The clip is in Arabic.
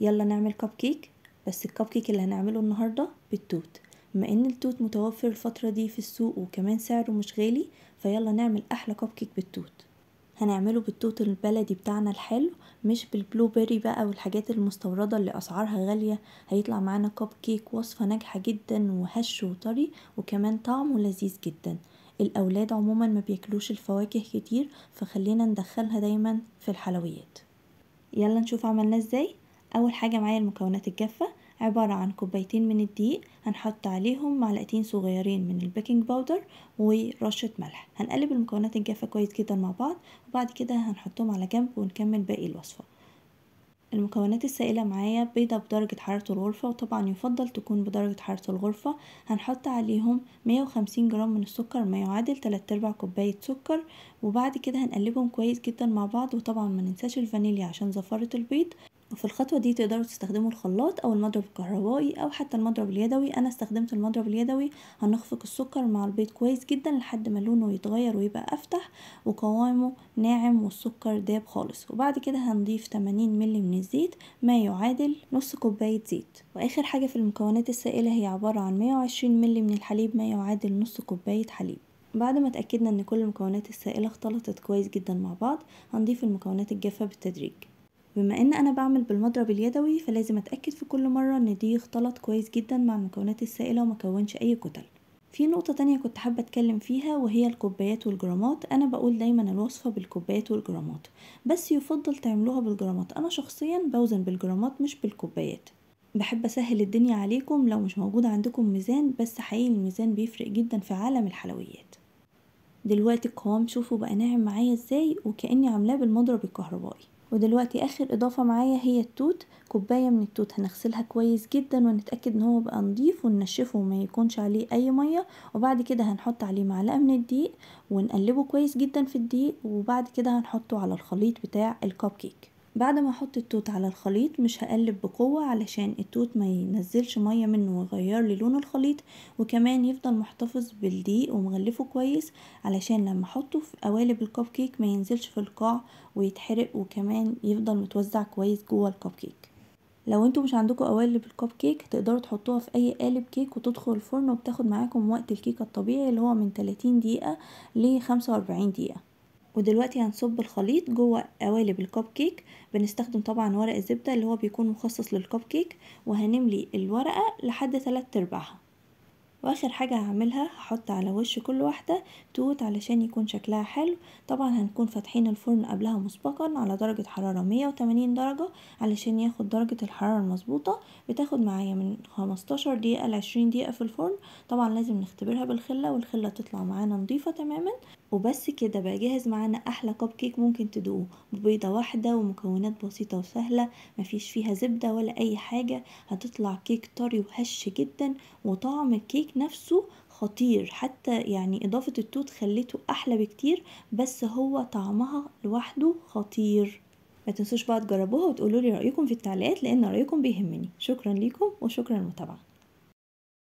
يلا نعمل كب كيك بس الكب كيك اللي هنعمله النهاردة بالتوت بما ان التوت متوفر الفترة دي في السوق وكمان سعره مش غالي فيلا نعمل احلى كب كيك بالتوت هنعمله بالتوت البلدي بتاعنا الحلو مش بالبلو بيري بقى والحاجات المستوردة اللي أسعارها غالية هيطلع معانا كب كيك وصفة ناجحة جدا وهش وطري وكمان طعمه لذيذ جدا الأولاد عموما ما بياكلوش الفواكه كتير فخلينا ندخلها دايما في الحلويات يلا نشوف عملناه ازاي اول حاجه معايا المكونات الجافه عباره عن كوبايتين من الدقيق هنحط عليهم معلقتين صغيرين من البيكنج باودر ورشه ملح هنقلب المكونات الجافه كويس جدا مع بعض وبعد كده هنحطهم على جنب ونكمل باقي الوصفه المكونات السائلة معايا بيضة بدرجة حرارة الغرفة وطبعا يفضل تكون بدرجة حرارة الغرفة هنحط عليهم 150 جرام من السكر ما يعادل 3 ارباع كوباية سكر وبعد كده هنقلبهم كويس جدا مع بعض وطبعا ما ننساش الفانيليا عشان زفرة البيض وفي الخطوة دي تقدروا تستخدموا الخلاط أو المضرب الكهربائي أو حتى المضرب اليدوي أنا استخدمت المضرب اليدوي هنخفق السكر مع البيض كويس جدا لحد ما لونه يتغير ويبقى أفتح وقوامه ناعم والسكر داب خالص وبعد كده هنضيف 80 ملي من الزيت ما يعادل نص كوباية زيت وآخر حاجة في المكونات السائلة هي عبارة عن 120 ملي من الحليب ما يعادل نص كوباية حليب بعد ما اتأكدنا ان كل المكونات السائلة اختلطت كويس جدا مع بعض هنضيف المكونات الجافة بالتدريج بما ان انا بعمل بالمضرب اليدوي فلازم اتأكد في كل مرة ان دي اختلط كويس جدا مع المكونات السائلة ومكونش اي كتل في نقطة تانية كنت حابة أتكلم فيها وهي الكوبايات والجرامات أنا بقول دايما الوصفة بالكوبايات والجرامات بس يفضل تعملوها بالجرامات أنا شخصيا بوزن بالجرامات مش بالكوبايات بحب أسهل الدنيا عليكم لو مش موجود عندكم ميزان بس حقيقي الميزان بيفرق جدا في عالم الحلويات دلوقتي القوام شوفوا بقى ناعم معايا ازاي وكأني عاملاه بالمضرب الكهربائي ودلوقتي اخر اضافة معايا هي التوت كوباية من التوت هنغسلها كويس جدا ونتأكد ان هو بقى نضيف وننشفه وما يكونش عليه اي مية وبعد كده هنحط عليه معلقة من الدقيق ونقلبه كويس جدا في الدقيق وبعد كده هنحطه على الخليط بتاع الكاب كيك بعد ما احط التوت على الخليط مش هقلب بقوة علشان التوت ما ينزلش مية منه ويغير لون الخليط وكمان يفضل محتفظ بالضيق ومغلفه كويس علشان لما احطه في قوالب الكب كيك ما ينزلش في القاع ويتحرق وكمان يفضل متوزع كويس جوه الكب كيك لو انتوا مش عندكم قوالب الكب كيك تقدروا تحطوها في اي قالب كيك وتدخل الفرن وبتاخد معاكم وقت الكيكه الطبيعي اللي هو من 30 دقيقه ل 45 دقيقه ودلوقتي هنصب الخليط جوه قوالب الكب كيك بنستخدم طبعا ورق الزبدة اللي هو بيكون مخصص للكب كيك وهنملي الورقة لحد ثلاث ارباعها واخر حاجة هعملها هحط على وش كل واحدة توت علشان يكون شكلها حلو طبعا هنكون فاتحين الفرن قبلها مسبقا على درجة حرارة 180 درجة علشان ياخد درجة الحرارة المظبوطة بتاخد معايا من 15 دقيقة ل 20 دقيقة في الفرن طبعا لازم نختبرها بالخلة والخلة تطلع معانا نظيفة تماما وبس كده بقى جاهز معانا احلى كب كيك ممكن تدوقوه ببيضة واحدة ومكونات بسيطة وسهلة مفيش فيها زبدة ولا اي حاجة هتطلع كيك طري وهش جدا وطعم الكيك التوت نفسه خطير حتى يعني إضافة التوت خليته أحلى بكتير بس هو طعمها لوحده خطير ما تنسوش بقى تجربوها وتقولولي رأيكم في التعليقات لأن رأيكم بيهمني شكرا ليكم وشكرا للمتابعة